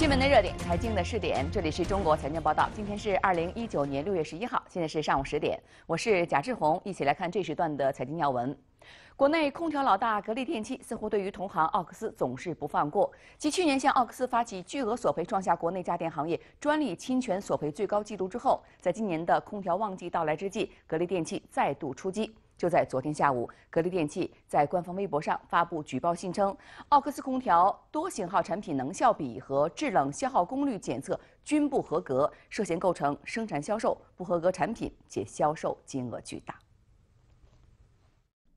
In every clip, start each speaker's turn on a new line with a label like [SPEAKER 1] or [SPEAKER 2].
[SPEAKER 1] 新闻的热点，财经的试点，这里是中国财经报道。今天是二零一九年六月十一号，现在是上午十点，我是贾志宏，一起来看这时段的财经要闻。国内空调老大格力电器似乎对于同行奥克斯总是不放过。继去年向奥克斯发起巨额索赔，创下国内家电行业专利侵权索赔最高纪录之后，在今年的空调旺季到来之际，格力电器再度出击。就在昨天下午，格力电器在官方微博上发布举报信称，奥克斯空调多型号产品能效比和制冷消耗功率检测均不合格，涉嫌构成生产销售不合格产品，且销售金额巨大。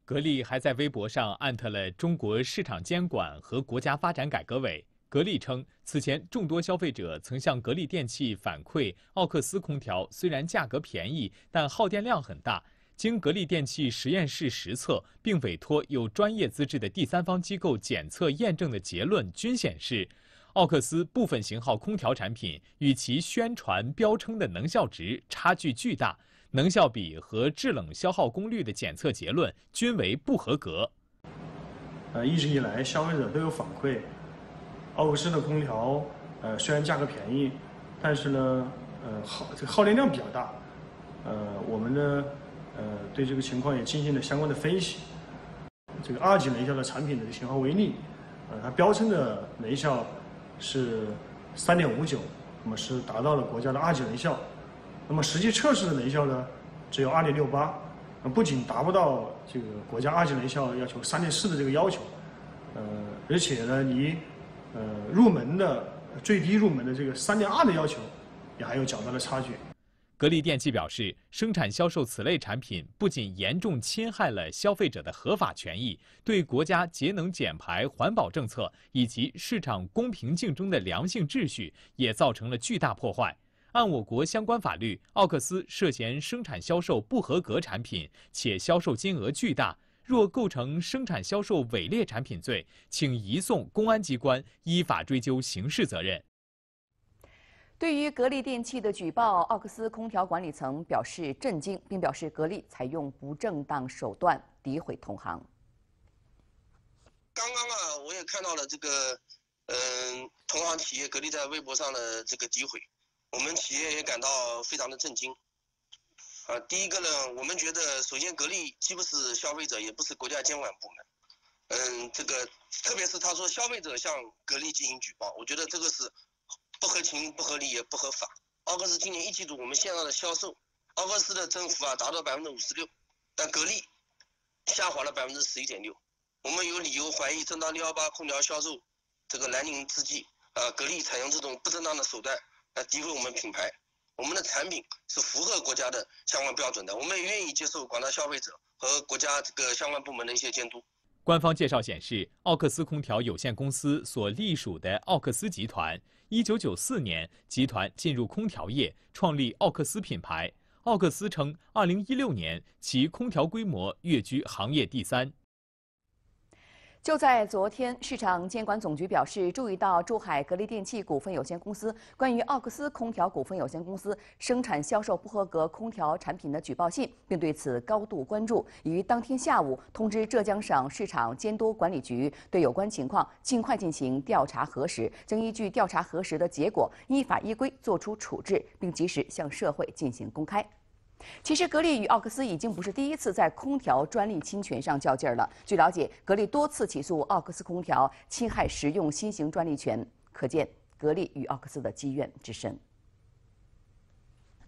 [SPEAKER 2] 格力还在微博上艾特了中国市场监管和国家发展改革委。格力称，此前众多消费者曾向格力电器反馈，奥克斯空调虽然价格便宜，但耗电量很大。经格力电器实验室实测，并委托有专业资质的第三方机构检测验证的结论均显示，奥克斯部分型号空调产品与其宣传标称的能效值差距巨大，能效比和制冷消耗功率的检测结论均为不合格。呃，一直以来消费者都有反馈，奥克斯的空调，呃，虽然价格便宜，但是呢，呃，耗这耗电量比较大，呃，我们呢。呃，对这个情况也进行了相关的分析。这个二级能效的产品的型号为例，呃，它标称的能效是三点五九，那么是达到了国家的二级能效。那么实际测试的能效呢，只有二点六八，那不仅达不到这个国家二级能效要求三点四的这个要求，呃，而且呢，离呃入门的最低入门的这个三点二的要求，也还有较大的差距。格力电器表示，生产销售此类产品不仅严重侵害了消费者的合法权益，对国家节能减排环保政策以及市场公平竞争的良性秩序也造成了巨大破坏。按我国相关法律，奥克斯涉嫌生产销售不合格产品，且销售金额巨大，若构成生产销售伪劣产品罪，请移送公安机关依法追究刑事责任。
[SPEAKER 1] 对于格力电器的举报，奥克斯空调管理层表示震惊，并表示格力采用不正当手段诋毁同行。刚刚啊，我也看到了这个，嗯，同行企业格力在微博上的这个诋毁，我们企业也感到非常的震惊。啊，第一个呢，我们觉得首先格力既不是消费者，也不是国家监管部门，嗯，这个特别是他说消费者向格力进行举报，我觉得这个是。不合情、不合理也不合法。奥克斯今年一季度我们线上的销售，奥克斯的增幅啊达到百分之五十六，但格力下滑了百分之十一点六。我们有理由怀疑，正当六幺八空调销售这个来临之际，
[SPEAKER 2] 呃，格力采用这种不正当的手段来诋毁我们品牌。我们的产品是符合国家的相关标准的，我们也愿意接受广大消费者和国家这个相关部门的一些监督。官方介绍显示，奥克斯空调有限公司所隶属的奥克斯集团。一九九四年，集团进入空调业，创立奥克斯品牌。奥克斯称，二零一六年其空调规模跃居行业第三。
[SPEAKER 1] 就在昨天，市场监管总局表示注意到珠海格力电器股份有限公司关于奥克斯空调股份有限公司生产销售不合格空调产品的举报信，并对此高度关注。于当天下午通知浙江省市场监督管理局对有关情况尽快进行调查核实，将依据调查核实的结果依法依规作出处置，并及时向社会进行公开。其实，格力与奥克斯已经不是第一次在空调专利侵权上较劲儿了。据了解，格力多次起诉奥克斯空调侵害实用新型专利权，可见格力与奥克斯的积怨之深。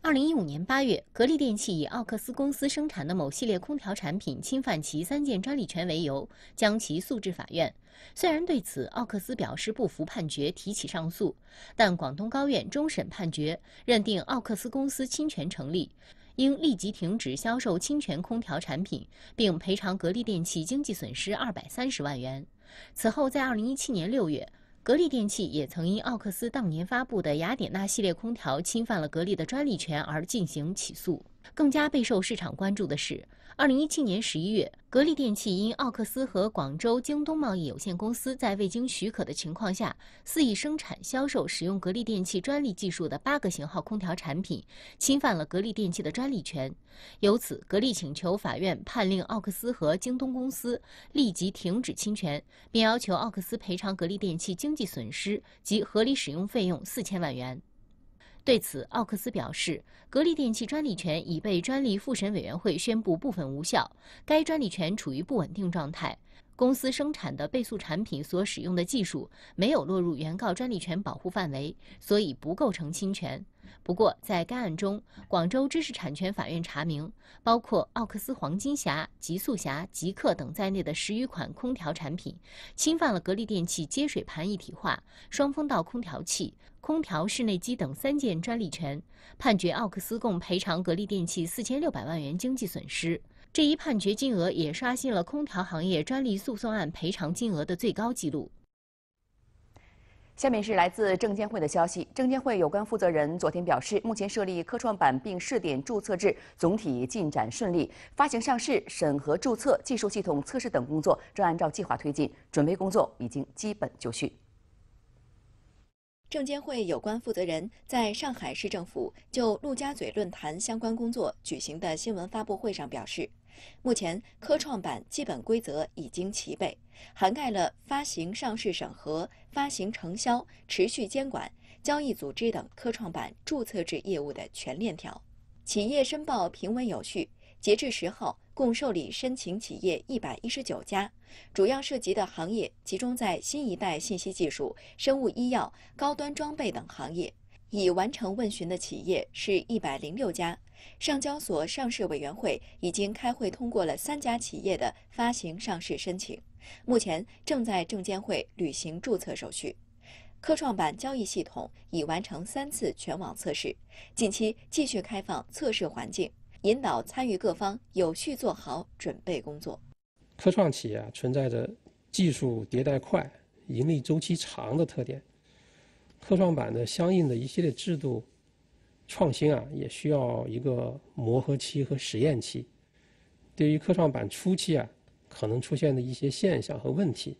[SPEAKER 3] 二零一五年八月，格力电器以奥克斯公司生产的某系列空调产品侵犯其三件专利权为由，将其诉至法院。虽然对此奥克斯表示不服判决，提起上诉，但广东高院终审判决认定奥克斯公司侵权成立。应立即停止销售侵权空调产品，并赔偿格力电器经济损失二百三十万元。此后，在二零一七年六月，格力电器也曾因奥克斯当年发布的雅典娜系列空调侵犯了格力的专利权而进行起诉。更加备受市场关注的是，二零一七年十一月，格力电器因奥克斯和广州京东贸易有限公司在未经许可的情况下，肆意生产、销售使用格力电器专利技术的八个型号空调产品，侵犯了格力电器的专利权。由此，格力请求法院判令奥克斯和京东公司立即停止侵权，并要求奥克斯赔偿格力电器经济损失及合理使用费用四千万元。对此，奥克斯表示，格力电器专利权已被专利复审委员会宣布部分无效，该专利权处于不稳定状态。公司生产的被诉产品所使用的技术没有落入原告专利权保护范围，所以不构成侵权。不过，在该案中，广州知识产权法院查明，包括奥克斯黄金侠、极速侠、极客等在内的十余款空调产品，侵犯了格力电器接水盘一体化双风道空调器、空调室内机等三件专利权，判决奥克斯共赔偿格力电器四千六百万元经济损失。这一判决金额也刷新了空调行业专利诉讼案赔偿金额的最高纪录。下面
[SPEAKER 1] 是来自证监会的消息。证监会有关负责人昨天表示，目前设立科创板并试点注册制总体进展顺利，发行上市、审核注册、技术系统测试等工作正按照计划推进，准备工作已经基本就绪。
[SPEAKER 4] 证监会有关负责人在上海市政府就陆家嘴论坛相关工作举行的新闻发布会上表示。目前，科创板基本规则已经齐备，涵盖了发行上市审核、发行承销、持续监管、交易组织等科创板注册制业务的全链条。企业申报平稳有序，截至十号，共受理申请企业一百一十九家，主要涉及的行业集中在新一代信息技术、生物医药、高端装备等行业。已完成问询的企业是一百零六家，上交所上市委员会已经开会通过了三家企业的发行上市申请，目前正在证监会履行注册手续。科创板交易系统已完成三次全网测试，近期继续开放测试环境，引导参与各方有序做好准备工作。科创
[SPEAKER 2] 企业存在着技术迭代快、盈利周期长的特点。科创板的相应的一系列制度创新啊，也需要一个磨合期和实验期。对于科创板初期啊，可能出现的一些现象和问题，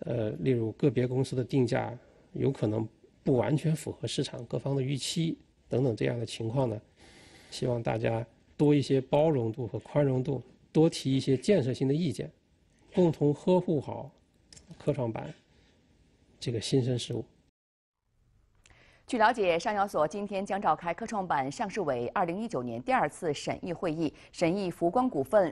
[SPEAKER 2] 呃，例如个别公司的定价有可能不完全符合市场各方的预期等等这样的情况呢，希望大家多一些包容度和宽容度，多提一些建设性的意见，共同呵护好科创板这个新生事物。
[SPEAKER 1] 据了解，上交所今天将召开科创板上市委二零一九年第二次审议会议，审议福光股份、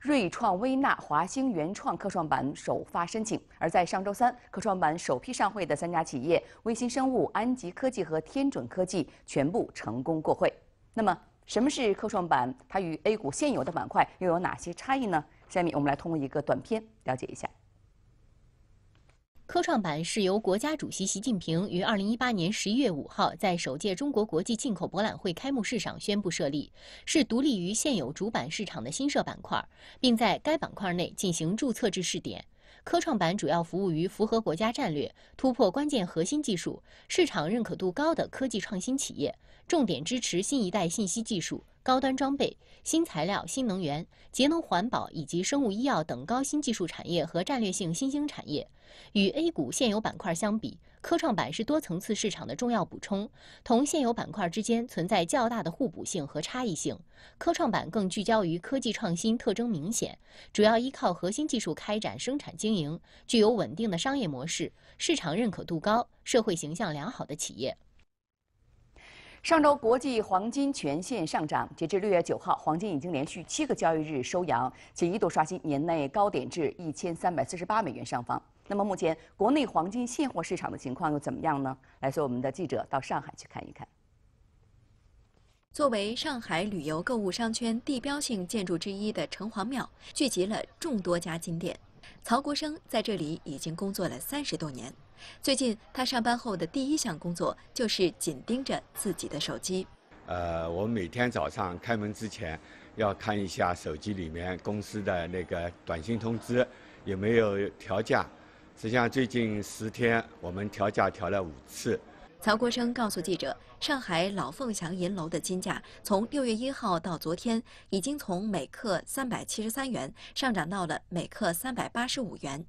[SPEAKER 1] 锐创微纳、华兴原创科创板首发申请。而在上周三，科创板首批上会的三家企业——微星生物、安吉科技和天准科技，全部成功过会。那么，什么是科创板？它与 A 股现有的板块又有哪些差异呢？下面我们
[SPEAKER 3] 来通过一个短片了解一下。科创板是由国家主席习近平于二零一八年十一月五号在首届中国国际进口博览会开幕式上宣布设立，是独立于现有主板市场的新设板块，并在该板块内进行注册制试点。科创板主要服务于符合国家战略、突破关键核心技术、市场认可度高的科技创新企业，重点支持新一代信息技术。高端装备、新材料、新能源、节能环保以及生物医药等高新技术产业和战略性新兴产业，与 A 股现有板块相比，科创板是多层次市场的重要补充，同现有板块之间存在较大的互补性和差异性。科创板更聚焦于科技创新，特征明显，主要依靠核心技术开展生产经营，具有稳定的商业模式、市场认可度高、社会形象良好的企业。上周国际黄金
[SPEAKER 1] 全线上涨，截至六月九号，黄金已经连续七个交易日收阳，且一度刷新年内高点至一千三百四十八美元上方。那么目前国内黄金现货市场的情况又怎么样呢？来，随我们的记者到上海去看一看。
[SPEAKER 4] 作为上海旅游购物商圈地标性建筑之一的城隍庙，聚集了众多家金店。曹国生在这里已经工作了三十多年。最近，他上班后的第一项工作就是紧盯着自己的手机。
[SPEAKER 2] 呃，我每天早上开门之前，要看一下手机里面公司的那个短信通知，有没有调价。实际上，最近十天我们调价调了五次。
[SPEAKER 4] 曹国生告诉记者，上海老凤祥银楼的金价从六月一号到昨天，已经从每克三百七十三元上涨到了每克三百八十五元。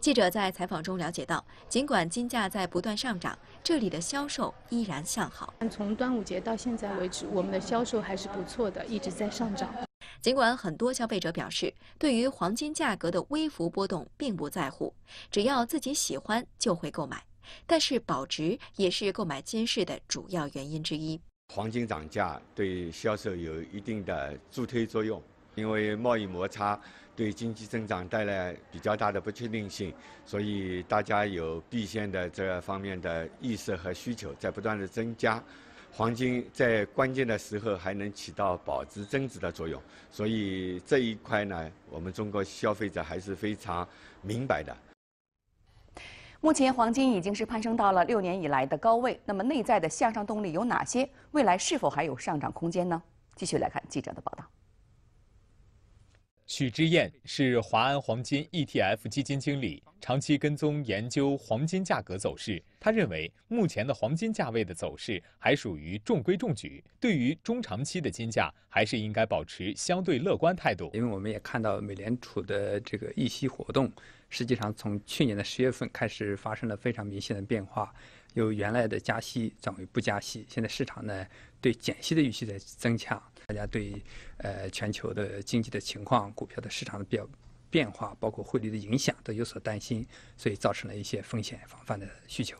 [SPEAKER 4] 记者在采访中了解到，尽管金价在不断上涨，这里的销售依然向好。从端午节到现在为止，我们的销售还是不错的，一直在上涨。尽管很多消费者表示，对于黄金价格的微幅波动并不在乎，只要自己喜欢就会购买。但是保值也是购买金饰的主要原因之一。
[SPEAKER 2] 黄金涨价对销售有一定的助推作用，因为贸易摩擦对经济增长带来比较大的不确定性，所以大家有避险的这方面的意识和需求在不断的增加。黄金在关键的时候还能起到保值增值的作用，所以这一块呢，我们中国消费者还是非常明白的。
[SPEAKER 1] 目前黄金已经是攀升到了六年以来的高位，那么内在的向上动力有哪些？未来是否还有上涨空间呢？继续来看记者的报道。
[SPEAKER 2] 许之彦是华安黄金 ETF 基金经理，长期跟踪研究黄金价格走势。他认为，目前的黄金价位的走势还属于中规中矩，对于中长期的金价，还是应该保持相对乐观态度。因为我们也看到，美联储的这个议息活动，实际上从去年的十月份开始发生了非常明显的变化，由原来的加息转为不加息，现在市场呢对减息的预期在增强。大家对，呃，全球的经济的情况、股票的市场的变变化，包括汇率的影响，都有所担心，所以造成了一些风险防范的需求。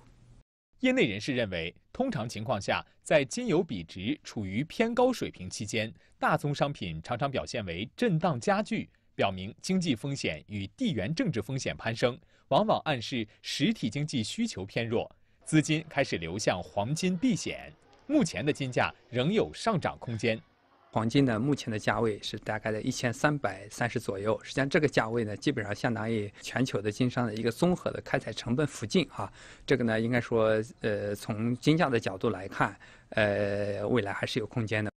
[SPEAKER 2] 业内人士认为，通常情况下，在金油比值处于偏高水平期间，大宗商品常常表现为震荡加剧，表明经济风险与地缘政治风险攀升，往往暗示实体经济需求偏弱，资金开始流向黄金避险。目前的金价仍有上涨空间。黄金呢，目前的价位是大概在一千三百三十左右。实际上，这个价位呢，基本上相当于全球的金商的一个综合的开采成本附近啊。这个呢，应该说，呃，从金价的角度来看，呃，未来还是有空间的。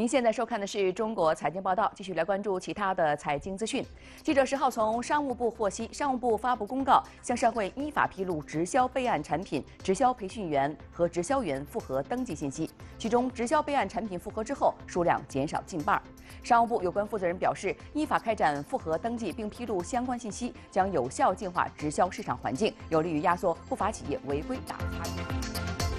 [SPEAKER 1] 您现在收看的是中国财经报道，继续来关注其他的财经资讯。记者十号从商务部获悉，商务部发布公告，向社会依法披露直销备案产品、直销培训员和直销员复核登记信息，其中直销备案产品复核之后数量减少近半。商务部有关负责人表示，依法开展复核登记并披露相关信息，将有效净化直销市场环境，有利于压缩
[SPEAKER 3] 不法企业违规打擦边。